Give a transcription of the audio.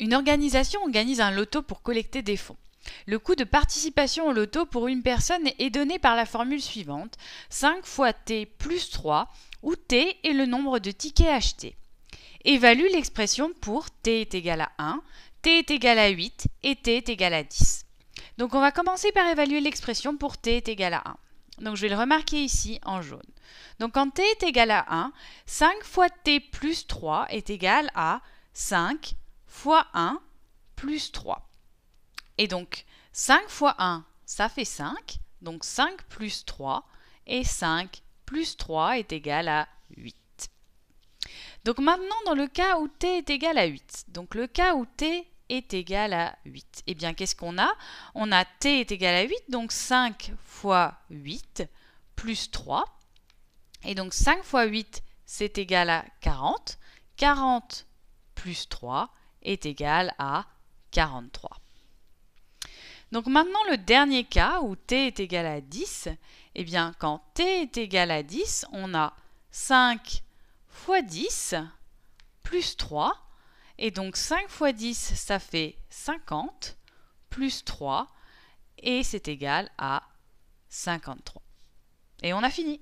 Une organisation organise un loto pour collecter des fonds. Le coût de participation au loto pour une personne est donné par la formule suivante 5 fois T plus 3, où T est le nombre de tickets achetés. Évalue l'expression pour T est égal à 1, T est égal à 8 et T est égal à 10. Donc on va commencer par évaluer l'expression pour T est égal à 1. Donc je vais le remarquer ici en jaune. Donc quand T est égal à 1, 5 fois T plus 3 est égal à 5 fois 1 plus 3. Et donc 5 fois 1, ça fait 5. Donc 5 plus 3 et 5 plus 3 est égal à 8. Donc maintenant, dans le cas où t est égal à 8, donc le cas où t est égal à 8, eh bien qu'est-ce qu'on a On a t est égal à 8, donc 5 fois 8 plus 3. Et donc 5 fois 8, c'est égal à 40. 40 plus 3 est égal à 43. Donc maintenant le dernier cas où t est égal à 10, eh bien quand t est égal à 10, on a 5 fois 10 plus 3, et donc 5 fois 10 ça fait 50 plus 3, et c'est égal à 53. Et on a fini